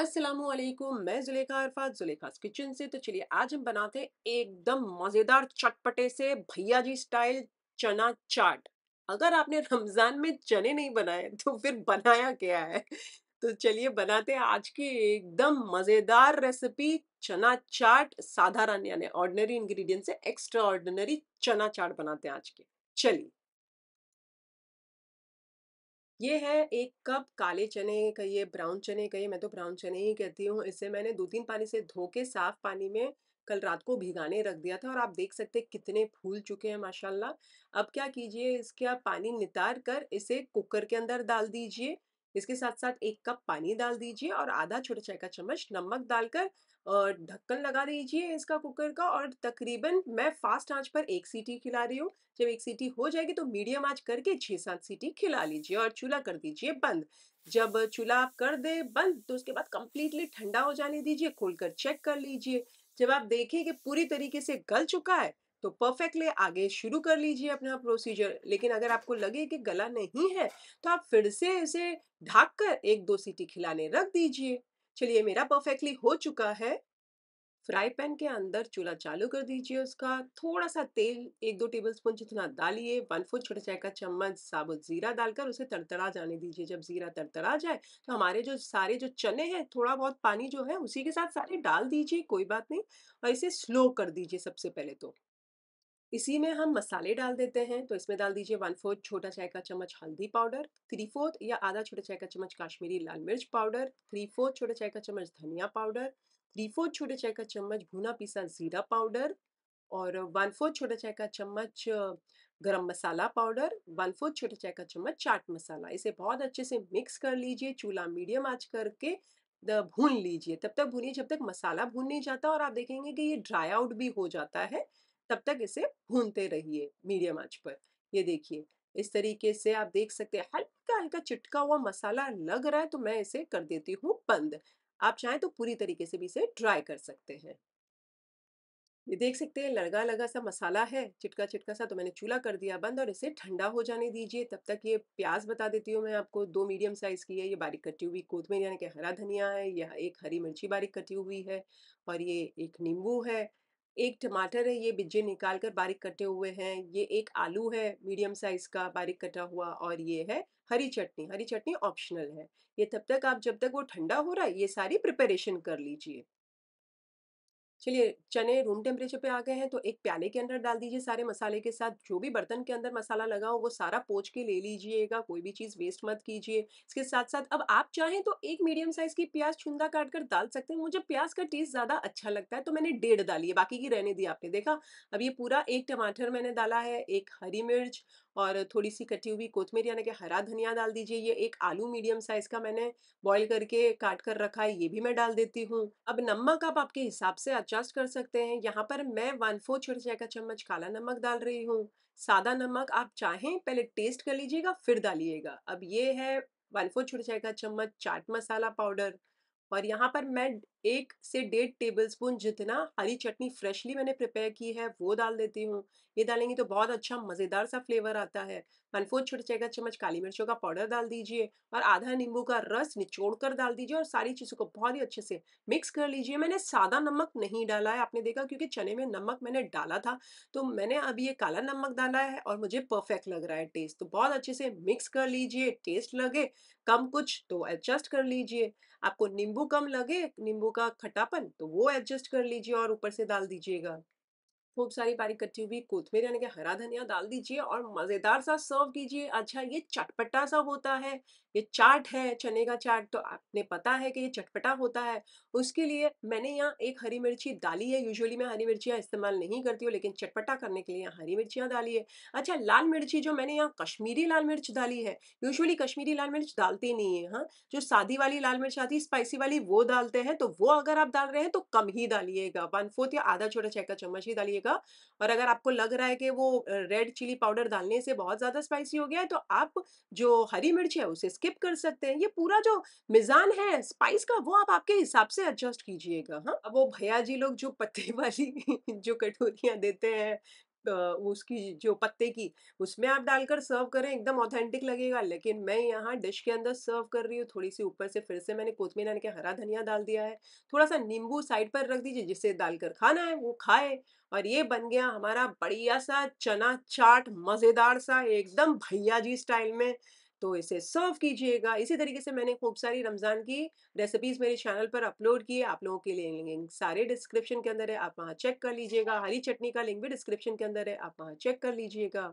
असलम मैं जुलेखा अरफात जुलेखास किचन से तो चलिए आज हम बनाते हैं एकदम मज़ेदार चटपटे से भैया जी स्टाइल चना चाट अगर आपने रमज़ान में चने नहीं बनाए तो फिर बनाया क्या है तो चलिए बनाते हैं आज की एकदम मज़ेदार रेसिपी चना चाट साधारण यानी ऑर्डिनरी इंग्रेडिएंट से एक्स्ट्रा ऑर्डिनरी चना चाट बनाते हैं आज के चलिए ये है एक कप काले चने कहिए ब्राउन चने कहिए मैं तो ब्राउन चने ही कहती हूँ इसे मैंने दो तीन पानी से धो के साफ पानी में कल रात को भिगाने रख दिया था और आप देख सकते कितने फूल चुके हैं माशाल्लाह अब क्या कीजिए इसका पानी नितार कर इसे कुकर के अंदर डाल दीजिए इसके साथ साथ एक कप पानी डाल दीजिए और आधा छोटा चाय का चम्मच नमक डालकर ढक्कन लगा दीजिए इसका कुकर का और तकरीबन मैं फास्ट आंच पर एक सीटी खिला रही हूँ जब एक सीटी हो जाएगी तो मीडियम आंच करके छः सात सीटी खिला लीजिए और चूल्हा कर दीजिए बंद जब चूल्हा आप कर दे बंद तो उसके बाद कंप्लीटली ठंडा हो जाने दीजिए खोलकर चेक कर लीजिए जब आप देखें कि पूरी तरीके से गल चुका है तो परफेक्टली आगे शुरू कर लीजिए अपना प्रोसीजर लेकिन अगर आपको लगे कि गला नहीं है तो आप फिर से इसे ढाक कर एक दो सीटी खिलाने रख दीजिए चलिए मेरा परफेक्टली हो चुका है फ्राई पैन के अंदर चूल्हा चालू कर दीजिए उसका थोड़ा सा तेल एक दो टेबल स्पून जितना डालिए वन फोर्थ छोटा चाय का चम्मच साबुत जीरा डालकर उसे तरतरा जाने दीजिए जब जीरा तरतरा जाए तो हमारे जो सारे जो चने हैं थोड़ा बहुत पानी जो है उसी के साथ सारे डाल दीजिए कोई बात नहीं और इसे स्लो कर दीजिए सबसे पहले तो इसी में हम मसाले डाल देते हैं तो इसमें डाल दीजिए वन फोर्थ छोटा चाय का चम्मच हल्दी पाउडर थ्री फोर्थ या आधा छोटा चाय का चम्मच काश्मीरी लाल मिर्च पाउडर थ्री फोर्थ छोटा चाय का चम्मच धनिया पाउडर थ्री फोर्थ छोटे चाय का चम्मच भुना पिसा जीरा पाउडर और वन फोर्थ छोटा चाय का चम्मच गरम मसाला पाउडर वन फोर्थ छोटा चाय का चम्मच चाट मसाला इसे बहुत अच्छे से मिक्स कर लीजिए चूल्हा मीडियम आज करके भून लीजिए तब तक भूनिए जब तक मसाला भून नहीं जाता और आप देखेंगे कि ये ड्राई आउट भी हो जाता है तब तक इसे भूनते रहिए मीडियम आंच पर ये देखिए इस तरीके से आप देख सकते हैं हल्का हल्का चिटका हुआ मसाला लग रहा है तो मैं इसे कर देती हूँ बंद आप चाहें तो पूरी तरीके से भी इसे ड्राई कर सकते हैं ये देख सकते हैं लड़गा लगा सा मसाला है चिटका चिटका सा तो मैंने चूल्हा कर दिया बंद और इसे ठंडा हो जाने दीजिए तब तक ये प्याज बता देती हूँ मैं आपको दो मीडियम साइज़ की है ये बारीक कटी हुई कोतमीर यानी कि हरा धनिया है यह एक हरी मिर्ची बारीक कटी हुई है और ये एक नींबू है एक टमाटर है ये बिजे निकाल कर बारीक कटे हुए हैं ये एक आलू है मीडियम साइज का बारीक कटा हुआ और ये है हरी चटनी हरी चटनी ऑप्शनल है ये तब तक आप जब तक वो ठंडा हो रहा है ये सारी प्रिपरेशन कर लीजिए चलिए चने रूम टेम्परेचर पे आ गए हैं तो एक प्याले के अंदर डाल दीजिए सारे मसाले के साथ जो भी बर्तन के अंदर मसाला लगा हो वो सारा पोच के ले लीजिएगा कोई भी चीज़ वेस्ट मत कीजिए इसके साथ साथ अब आप चाहें तो एक मीडियम साइज़ की प्याज छुंदा काट कर डाल सकते हैं मुझे प्याज का टेस्ट ज़्यादा अच्छा लगता है तो मैंने डेढ़ डाली है बाकी की रहने दी आपने देखा अब ये पूरा एक टमाटर मैंने डाला है एक हरी मिर्च और थोड़ी सी कटी हुई कोथमीर यानी कि हरा धनिया डाल दीजिए ये एक आलू मीडियम साइज़ का मैंने बॉईल करके काट कर रखा है ये भी मैं डाल देती हूँ अब नमक आप आपके हिसाब से एडजस्ट कर सकते हैं यहाँ पर मैं वन फोर छोटे चाय का चम्मच काला नमक डाल रही हूँ सादा नमक आप चाहें पहले टेस्ट कर लीजिएगा फिर डालिएगा अब ये है वन फोर छोटे चाय का चम्मच चाट मसाला पाउडर और यहाँ पर मैं एक से डेढ़ टेबल स्पून जितना हरी चटनी फ्रेशली मैंने प्रिपेयर की है वो डाल देती हूँ ये डालेंगे तो बहुत अच्छा मज़ेदार सा फ्लेवर आता है वन फोर्थ छोटे चाय का चम्मच काली मिर्चों का पाउडर डाल दीजिए और आधा नींबू का रस निचोड़ कर डाल दीजिए और सारी चीज़ों को बहुत ही अच्छे से मिक्स कर लीजिए मैंने सादा नमक नहीं डाला है आपने देखा क्योंकि चने में नमक मैंने डाला था तो मैंने अभी ये काला नमक डाला है और मुझे परफेक्ट लग रहा है टेस्ट तो बहुत अच्छे से मिक्स कर लीजिए टेस्ट लगे कम कुछ तो एडजस्ट कर लीजिए आपको नींबू कम लगे नींबू नींबू का खटापन तो वो एडजस्ट कर लीजिए और ऊपर से डाल दीजिएगा खूब सारी बारीक कटी हुई कोथमेर यानी कि हरा धनिया डाल दीजिए और मज़ेदार सा सर्व कीजिए अच्छा ये चटपटा सा होता है ये चाट है चने का चाट तो आपने पता है कि ये चटपटा होता है उसके लिए मैंने यहाँ एक हरी मिर्ची डाली है यूजुअली मैं हरी मिर्चियाँ इस्तेमाल नहीं करती हूँ लेकिन चटपटा करने के लिए यहाँ हरी मिर्चियाँ डाली है अच्छा लाल मिर्ची जो मैंने यहाँ कश्मीरी लाल मिर्च डाली है यूजअली कश्मीरी लाल मिर्च डालते नहीं है हाँ जो सादी वाली लाल मिर्च आती है स्पाइसी वाली वो डालते हैं तो वो अगर आप डाल रहे हैं तो कम ही डालिएगा वन फोर्थ या आधा छोटा चाय का चम्मच ही डालिएगा और अगर आपको लग रहा है कि वो रेड चिली पाउडर डालने से बहुत ज़्यादा स्पाइसी हो गया है तो आप जो हरी मिर्च है उसे स्किप स्किप कर सकते हैं ये पूरा जो मिजान है स्पाइस का वो आप आपके हिसाब से एडजस्ट कीजिएगा हाँ अब वो भैया जी लोग जो पत्ते वाली जो कटोरियाँ देते हैं उसकी जो पत्ते की उसमें आप डालकर सर्व करें एकदम ऑथेंटिक लगेगा लेकिन मैं यहाँ डिश के अंदर सर्व कर रही हूँ थोड़ी सी ऊपर से फिर से मैंने कोथमीर यानी कि हरा धनिया डाल दिया है थोड़ा सा नींबू साइड पर रख दीजिए जिसे डालकर खाना है वो खाए और ये बन गया हमारा बढ़िया सा चना चाट मज़ेदार सा एकदम भैया जी स्टाइल में तो इसे सर्व कीजिएगा इसी तरीके से मैंने खूब सारी रमज़ान की रेसिपीज़ मेरे चैनल पर अपलोड की आप लोगों के लिए लिंक सारे डिस्क्रिप्शन के अंदर है आप वहाँ चेक कर लीजिएगा हरी चटनी का लिंक भी डिस्क्रिप्शन के अंदर है आप वहाँ चेक कर लीजिएगा